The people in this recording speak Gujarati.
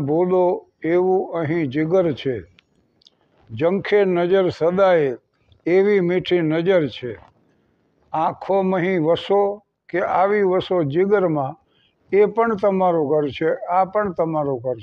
ભૂલો એવું અહીં જીગર છે જંખે નજર સદાય એવી મીઠી નજર છે આંખો મહી વસો કે આવી વસો જીગરમાં એ પણ તમારું ઘર છે આ પણ તમારું ઘર છે